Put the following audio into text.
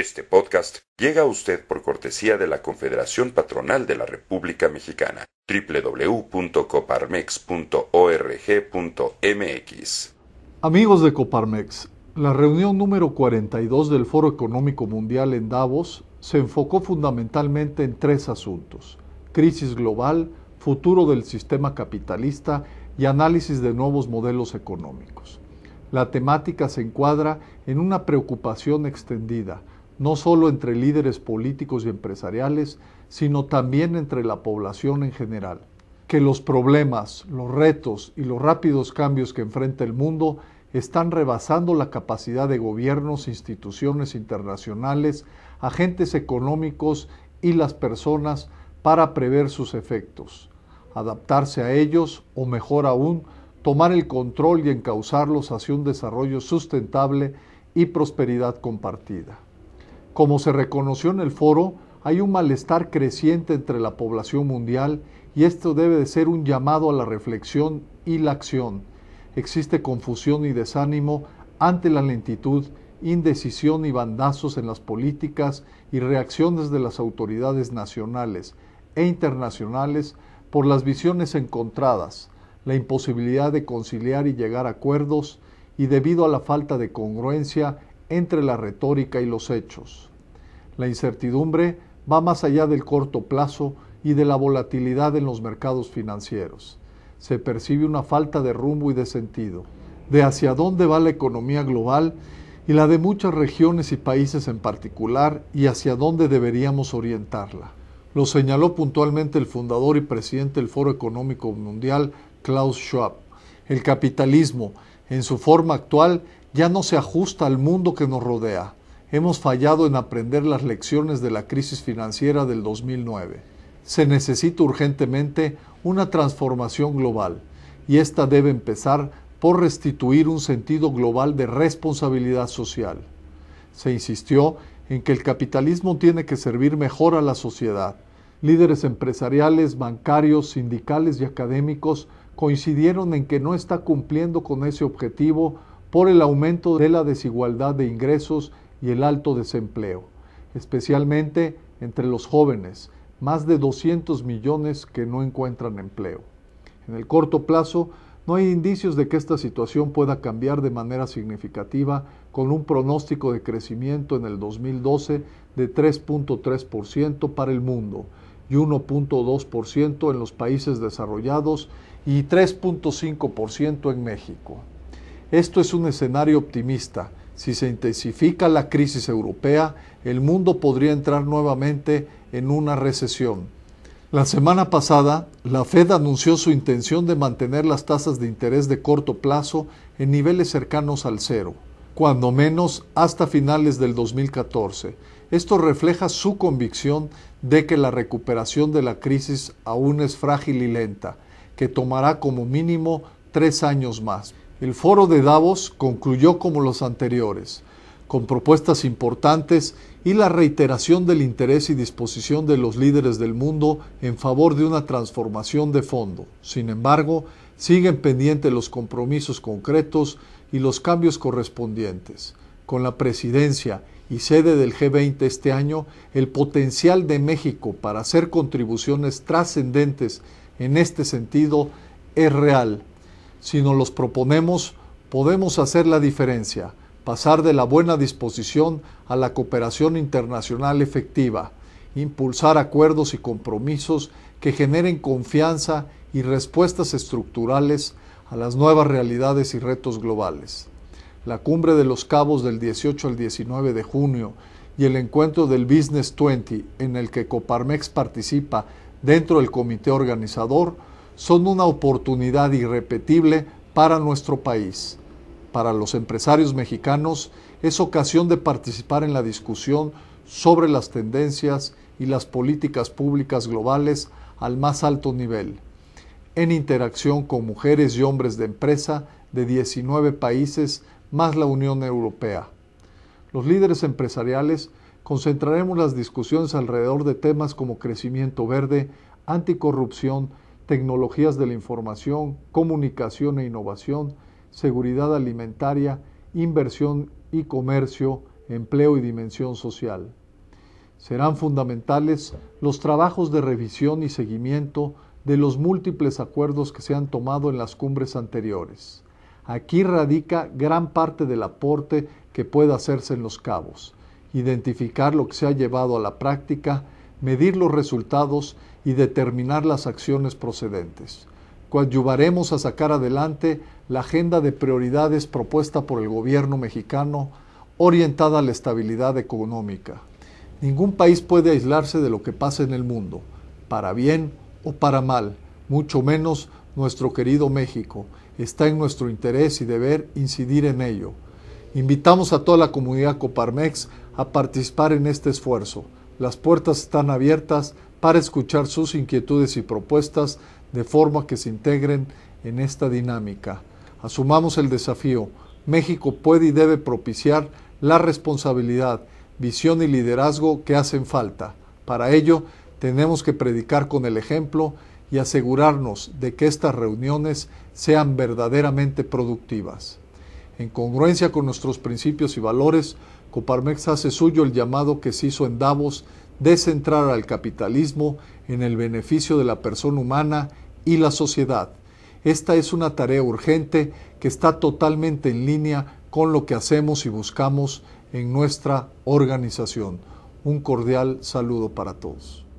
Este podcast llega a usted por cortesía de la Confederación Patronal de la República Mexicana, www.coparmex.org.mx. Amigos de Coparmex, la reunión número 42 del Foro Económico Mundial en Davos se enfocó fundamentalmente en tres asuntos, crisis global, futuro del sistema capitalista y análisis de nuevos modelos económicos. La temática se encuadra en una preocupación extendida no solo entre líderes políticos y empresariales, sino también entre la población en general. Que los problemas, los retos y los rápidos cambios que enfrenta el mundo están rebasando la capacidad de gobiernos, instituciones internacionales, agentes económicos y las personas para prever sus efectos, adaptarse a ellos o mejor aún, tomar el control y encauzarlos hacia un desarrollo sustentable y prosperidad compartida. Como se reconoció en el foro, hay un malestar creciente entre la población mundial y esto debe de ser un llamado a la reflexión y la acción. Existe confusión y desánimo ante la lentitud, indecisión y bandazos en las políticas y reacciones de las autoridades nacionales e internacionales por las visiones encontradas, la imposibilidad de conciliar y llegar a acuerdos y debido a la falta de congruencia entre la retórica y los hechos. La incertidumbre va más allá del corto plazo y de la volatilidad en los mercados financieros. Se percibe una falta de rumbo y de sentido, de hacia dónde va la economía global y la de muchas regiones y países en particular y hacia dónde deberíamos orientarla. Lo señaló puntualmente el fundador y presidente del Foro Económico Mundial, Klaus Schwab. El capitalismo, en su forma actual, ya no se ajusta al mundo que nos rodea hemos fallado en aprender las lecciones de la crisis financiera del 2009. Se necesita urgentemente una transformación global y esta debe empezar por restituir un sentido global de responsabilidad social. Se insistió en que el capitalismo tiene que servir mejor a la sociedad. Líderes empresariales, bancarios, sindicales y académicos coincidieron en que no está cumpliendo con ese objetivo por el aumento de la desigualdad de ingresos y el alto desempleo, especialmente entre los jóvenes, más de 200 millones que no encuentran empleo. En el corto plazo, no hay indicios de que esta situación pueda cambiar de manera significativa con un pronóstico de crecimiento en el 2012 de 3.3% para el mundo y 1.2% en los países desarrollados y 3.5% en México. Esto es un escenario optimista si se intensifica la crisis europea, el mundo podría entrar nuevamente en una recesión. La semana pasada, la Fed anunció su intención de mantener las tasas de interés de corto plazo en niveles cercanos al cero, cuando menos hasta finales del 2014. Esto refleja su convicción de que la recuperación de la crisis aún es frágil y lenta, que tomará como mínimo tres años más. El foro de Davos concluyó como los anteriores, con propuestas importantes y la reiteración del interés y disposición de los líderes del mundo en favor de una transformación de fondo. Sin embargo, siguen pendientes los compromisos concretos y los cambios correspondientes. Con la presidencia y sede del G20 este año, el potencial de México para hacer contribuciones trascendentes en este sentido es real si nos los proponemos, podemos hacer la diferencia, pasar de la buena disposición a la cooperación internacional efectiva, impulsar acuerdos y compromisos que generen confianza y respuestas estructurales a las nuevas realidades y retos globales. La cumbre de los cabos del 18 al 19 de junio y el encuentro del Business 20 en el que Coparmex participa dentro del comité organizador son una oportunidad irrepetible para nuestro país. Para los empresarios mexicanos es ocasión de participar en la discusión sobre las tendencias y las políticas públicas globales al más alto nivel, en interacción con mujeres y hombres de empresa de 19 países más la Unión Europea. Los líderes empresariales concentraremos las discusiones alrededor de temas como crecimiento verde, anticorrupción, tecnologías de la información, comunicación e innovación, seguridad alimentaria, inversión y comercio, empleo y dimensión social. Serán fundamentales los trabajos de revisión y seguimiento de los múltiples acuerdos que se han tomado en las cumbres anteriores. Aquí radica gran parte del aporte que puede hacerse en los cabos, identificar lo que se ha llevado a la práctica, medir los resultados y determinar las acciones procedentes. Coadyuvaremos a sacar adelante la agenda de prioridades propuesta por el gobierno mexicano orientada a la estabilidad económica. Ningún país puede aislarse de lo que pasa en el mundo, para bien o para mal, mucho menos nuestro querido México. Está en nuestro interés y deber incidir en ello. Invitamos a toda la comunidad Coparmex a participar en este esfuerzo. Las puertas están abiertas para escuchar sus inquietudes y propuestas de forma que se integren en esta dinámica. Asumamos el desafío. México puede y debe propiciar la responsabilidad, visión y liderazgo que hacen falta. Para ello, tenemos que predicar con el ejemplo y asegurarnos de que estas reuniones sean verdaderamente productivas. En congruencia con nuestros principios y valores, Coparmex hace suyo el llamado que se hizo en Davos de centrar al capitalismo en el beneficio de la persona humana y la sociedad. Esta es una tarea urgente que está totalmente en línea con lo que hacemos y buscamos en nuestra organización. Un cordial saludo para todos.